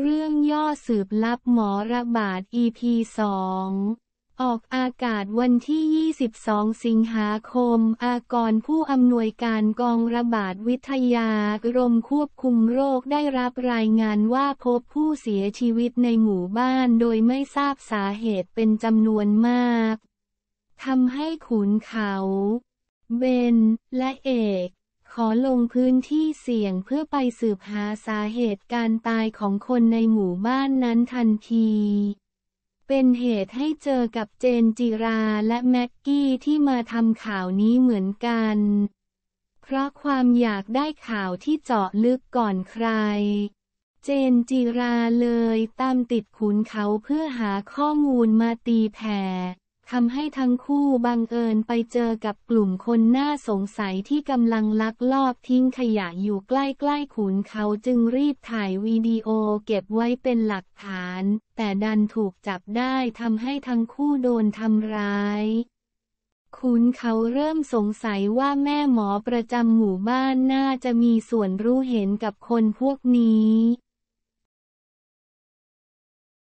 เรื่องย่อสืบลับหมอระบาด EP 2 ออกอากาศวันที่ 22 สิงหาคม อากรผู้อำนวยการกองระบาดวิทยากรมควบคุมโรคได้รับรายงานว่าพบผู้เสียชีวิตในหมู่บ้านโดยไม่ทราบสาเหตุเป็นจำนวนมาก ทำให้ขุนเขาเบนและเอกขอลงพื้นที่เสี่ยงเพื่อไปสืบหาสาเหตุการตายของคนในหมู่บ้านนั้นทันที เป็นเหตุให้เจอกับเจนจิราและแม็กกี้ที่มาทำข่าวนี้เหมือนกัน เพราะความอยากได้ข่าวที่เจาะลึกก่อนใคร เจนจิราเลยตามติดขุนเขาเพื่อหาข้อมูลมาตีแผ่ทำให้ทั้งคู่บังเอิญไปเจอกับกลุ่มคนน่าสงสัยที่กำลังลักลอบทิ้งขยะอยู่ใกล้ๆขุนเขาจึงรีบถ่ายวีดีโอเก็บไว้เป็นหลักฐาน แต่ดันถูกจับได้ทำให้ทั้งคู่โดนทำร้าย ขุนเขาเริ่มสงสัยว่าแม่หมอประจำหมู่บ้านน่าจะมีส่วนรู้เห็นกับคนพวกนี้